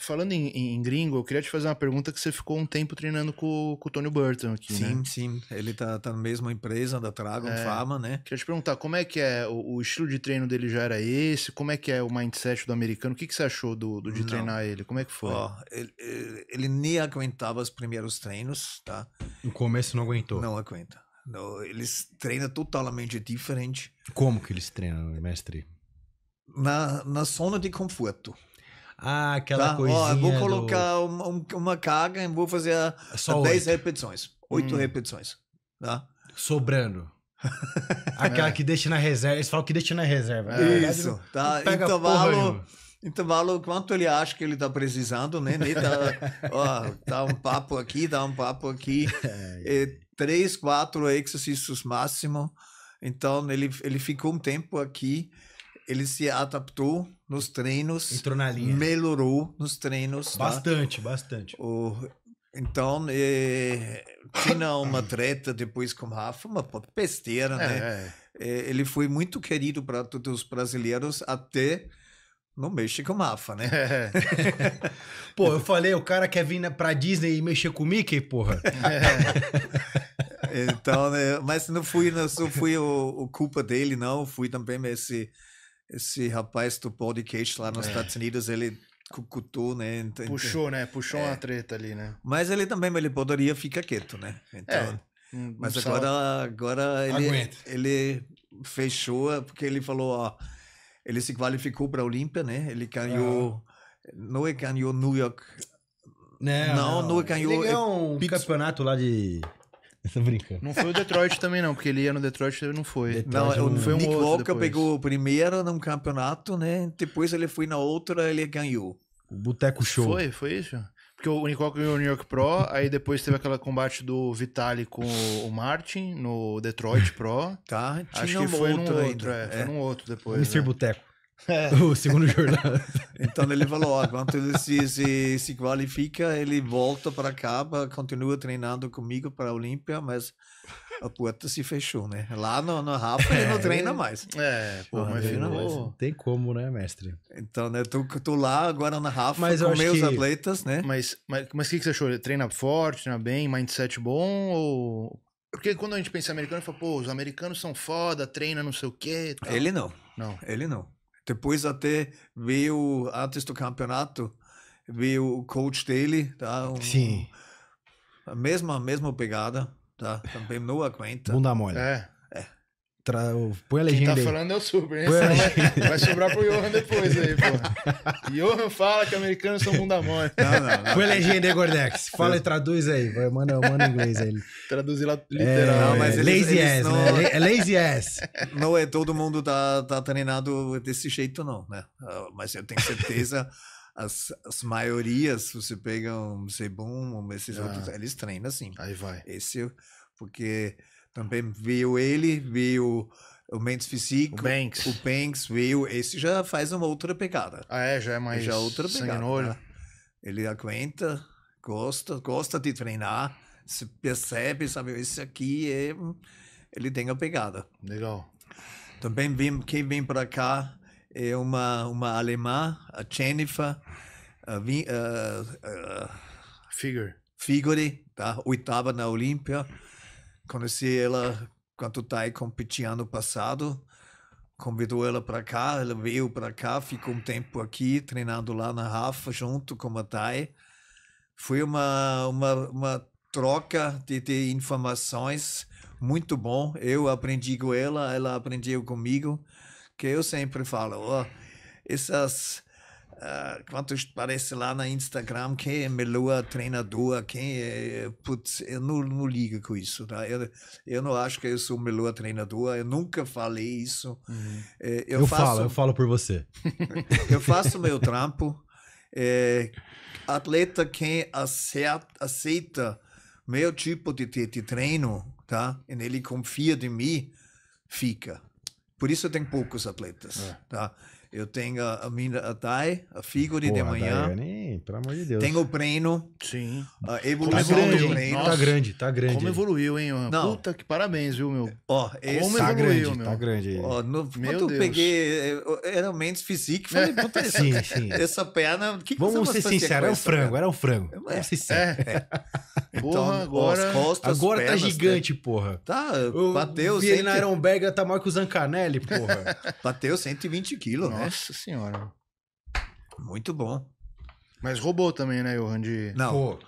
falando em, em, gringo, eu queria te fazer uma pergunta que você ficou um tempo treinando com, com o Tony Burton aqui, sim, né? Sim, Ele tá, tá na mesma empresa da Dragon é, Fama, né? Queria te perguntar, como é que é? O, o, estilo de treino dele já era esse? Como é que é o mindset do americano? O que, que você achou do, do de Não. treinar ele? Como é que foi? Oh, ele, ele nem aguentava os primeiros treinos, tá? No começo não aguentou. Não aguenta. Não, eles treinam totalmente diferente. Como que eles treinam, mestre? Na, na zona de conforto. Ah, aquela tá? coisinha. Ó, vou colocar do... uma, uma, carga e vou fazer a, é Só a 10 repetições, 8 hum. repetições. Tá? Sobrando. Aquela é. que deixa na reserva. Eles falam que deixa na reserva. É, Isso, verdade, tá? Intervalo. Então, Intervalo, então, quanto ele acha que ele está precisando, né? né tá, ó, tá um papo aqui, dá tá um papo aqui. É, é, três, quatro exercícios máximo. Então, ele, ele ficou um tempo aqui ele se adaptou nos treinos. Entrou na linha. Melhorou nos treinos. Tá? Bastante, tá? bastante. O, então, é, tinha uma treta depois com o Rafa, uma besteira, é, né? É. é. ele foi muito querido para todos os brasileiros até não mexe com o Rafa, né? É. Pô, eu falei, o cara quer vir a Disney e mexer com o Mickey, porra. É. Então, né? mas não fui, não fui o, o culpa dele, não. Fui também esse esse rapaz do podcast lá nos é. Estados Unidos, ele cucutou, né? Então, Puxou, né? Puxou é. uma treta ali, né? Mas ele também, ele poderia ficar quieto, né? Então, é. mas agora, agora ele, ele fechou, porque ele falou, ó, ele se qualificou para a Olímpia, né? Ele ganhou, ah. não é ganhou New York. Não, não, não é ganhou. Ele ganhou um Pittsburgh. campeonato lá de essa brinca. Não foi o Detroit também, não, porque ele ia no Detroit e não foi. Detroit, não, é não, foi um Nick outro Walker pegou primeiro num campeonato, né? Depois ele foi na outra, ele ganhou. O Boteco Show. Foi, foi isso. Porque o Nick Walker ganhou o New York Pro, aí depois teve aquele combate do Vitaly com o Martin no Detroit Pro. Tá, tinha Acho que um foi outro num outro, é, foi é. num outro depois. O Mr. Né? Boteco. É. O segundo jornal então ele falou: ó, quando se, se, se qualifica, ele volta para cá, continua treinando comigo para a Olímpia, mas a porta se fechou, né? Lá no, no Rafa é. ele não é. treina mais. É, pô, não, mais. Não tem como, né, mestre? Então, né, tô, tô lá agora na Rafa mas com meus que... atletas, né? Mas o mas, mas que, que você achou? Ele treina forte, treina bem, mindset bom ou. Porque quando a gente pensa americano, fala, pô, os americanos são foda, treina não sei o quê. Tal. Ele não. Não. Ele não. Depois até veio antes do campeonato, veio o coach dele, tá? Um, Sim. A mesma, a mesma pegada, tá? Também não aguenta. Bunda mole. É. Tra... Põe a legenda. Quem tá aí. falando é o Super, Vai, vai, sobrar pro Johan depois aí, pô. Johan fala que americanos são bunda mole. Não, não, não. Põe a legenda aí, Gordex. Fala e traduz aí. Vai, manda, manda em inglês aí. Traduz lá é, literal. É, mas eles, lazy eles ass, não... né? É lazy ass. Não é todo mundo tá, tá treinado desse jeito, não, né? Ah, mas eu tenho certeza. As, as maiorias, você pega um Sebum, esses ah. outros, eles treinam assim. Aí vai. Esse, porque também veio ele, veio o Mendes Físico. O Banks. O Banks veio. Esse já faz uma outra pegada. Ah, é? Já é mais. Já é outra pegada. Né? Ele aguenta, gosta, gosta de treinar. Se percebe, sabe? Esse aqui é. Ele tem a pegada. Legal. Também vem, quem vem para cá é uma, uma alemã, a Jennifer. A, a, a, Figure. Figure, tá? Oitava na Olímpia conheci ela quando estava tá competindo ano passado. Convidou ela para cá, ela veio para cá, ficou um tempo aqui treinando lá na Rafa junto com a Thay. Foi uma, uma, uma troca de, de informações muito bom. Eu aprendi com ela, ela aprendeu comigo. Que eu sempre falo, ó, oh, essas Uh, quanto parece lá na Instagram quem é melhor treinador, quem é. Putz, eu não, não ligo com isso, tá? Eu, eu não acho que eu sou o melhor treinador, eu nunca falei isso. Uhum. Eh, eu, eu faço, falo, eu falo por você. eu faço meu trampo. É, atleta quem acerta, aceita meu tipo de, de, de treino, tá? E ele confia em mim, fica. Por isso tem poucos atletas, é. tá? Eu tenho a, a minha a Dai, a Figure de manhã. A pelo amor de Deus. Tenho o Preno. Sim. A evolução tá grande, do Preno. Tá grande, tá grande. Como evoluiu, hein? Mano? Não. Puta que parabéns, viu, meu? Ó, esse Como tá evoluiu, grande, tá meu. Tá grande. Ó, no, meu quando Deus. É, eu peguei, era o físico, Physique, falei, puta, essa, sim, sim. essa perna... Que Vamos ser sinceros, era um frango, era um frango. É, Vamos ser é. sinceros. É. Porra, então, agora... Costas, agora tá pernas, tá gigante, né? porra. Tá, bateu... Vi ele na Ironberg, tá maior que o Zancanelli, porra. Bateu 120 quilos, nossa senhora. Muito bom. Mas roubou também, né, Johan? De... Não. Pô,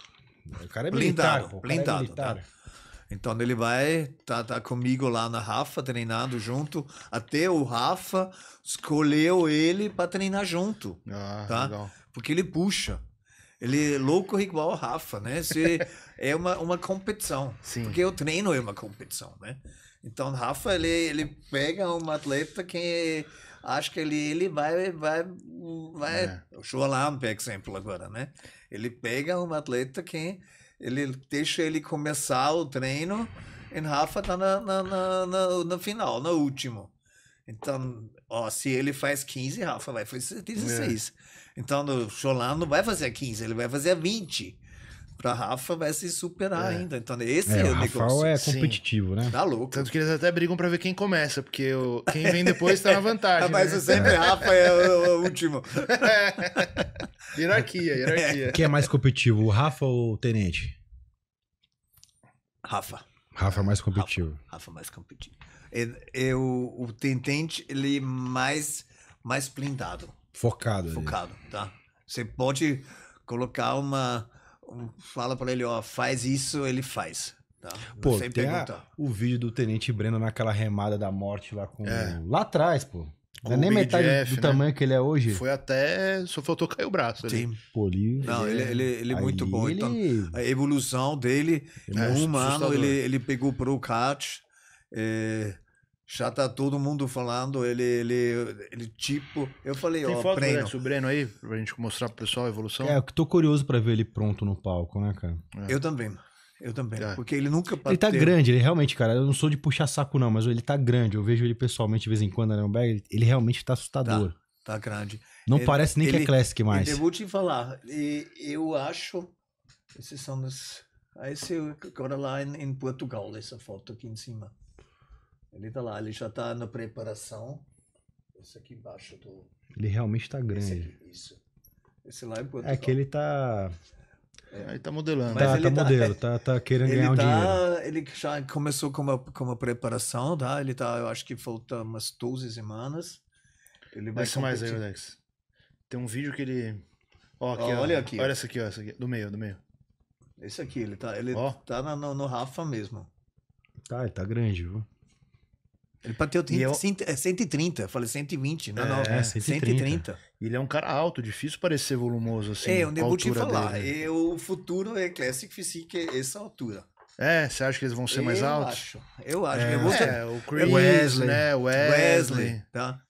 o cara é blindado, militar, blindado. É tá? militar. Tá? Então ele vai, tá, tá comigo lá na Rafa, treinando junto, até o Rafa escolheu ele para treinar junto. Ah, tá? Legal. Porque ele puxa. Ele é louco igual o Rafa, né? Se é uma, uma competição. Sim. Porque o treino é uma competição, né? Então, Rafa, ele, ele pega um atleta que é acho que ele, ele vai, vai, vai. É. O por é exemplo, agora, né? Ele pega um atleta que ele deixa ele começar o treino em Rafa tá na, na, na, na, na final, no último. Então, ó, se ele faz 15, Rafa vai fazer 16. É. Então, o Sholan não vai fazer 15, ele vai fazer 20. Pra Rafa vai se superar é. ainda. Então, esse é, é o Rafael negócio. é competitivo, Sim. né? Tá louco. Tanto que eles até brigam pra ver quem começa, porque o... quem vem depois tá na vantagem. Mas né? sempre é. Rafa é o, último. hierarquia, hierarquia. Quem é mais competitivo, o Rafa ou o Tenente? Rafa. Rafa é mais competitivo. Rafa, Rafa é mais competitivo. Eu, o Tenente, ele é mais, mais blindado. Focado. Focado, ali. tá? Você pode colocar uma fala para ele, ó, faz isso, ele faz. Tá? Pô, Sem tem a, o vídeo do Tenente Breno naquela remada da morte lá com. É. Lá atrás, pô. Não é nem metade Jeff, do né? tamanho que ele é hoje. Foi até. Só faltou cair o braço. Sim. Ali. Não, ele, é. ele, ele é muito bom. Então, ele... Então, a evolução dele, é, é um ano, ele, ele pegou Pro Cat. É, já tá todo mundo falando, ele, ele, ele tipo. Eu falei, Tem ó, foto Breno. do Breno aí, pra gente mostrar pro pessoal a evolução? É, eu tô curioso para ver ele pronto no palco, né, cara? É. Eu também. Eu também, é. porque ele nunca bateu. Ele tá grande, ele realmente, cara, eu não sou de puxar saco não, mas ele tá grande, eu vejo ele pessoalmente de vez em quando na né, Nürnberg, ele realmente tá assustador. Tá, tá grande. Não ele, parece nem ele, que é Classic mais. Eu vou te falar, eu acho, esses são os... Esse agora é lá em, em Portugal, essa foto aqui em cima. Ele está lá, ele já está na preparação. Esse aqui embaixo do. Ele realmente está grande. Esse aqui, isso. Esse lá é importante. É que ele está é, ele tá modelando. Tá, ele tá, tá modelo, tá, tá querendo ganhar um tá- dinheiro. Ele já começou com uma, com uma preparação, tá? Ele tá, eu acho que falta umas 12 semanas. Ele vai mais aí, Alex. Tem um vídeo que ele... Ó, aqui, ó, olha aqui. Olha essa aqui, ó, essa aqui. Do meio, do meio. Esse aqui, ele tá, ele tá no, no Rafa mesmo. Tá, ele tá grande, viu? Ele bateu 30, eu... 130, é, falei 120, não, é, não. É, 130. 130. Ele é um cara alto, difícil parecer volumoso assim. É, eu devo te falar. Eu, é, o futuro é Classic Physique, é essa altura. É, você acha que eles vão ser eu mais altos? Acho, eu acho. É, eu vou... é o Chris, Wesley, né? Wesley. Wesley tá?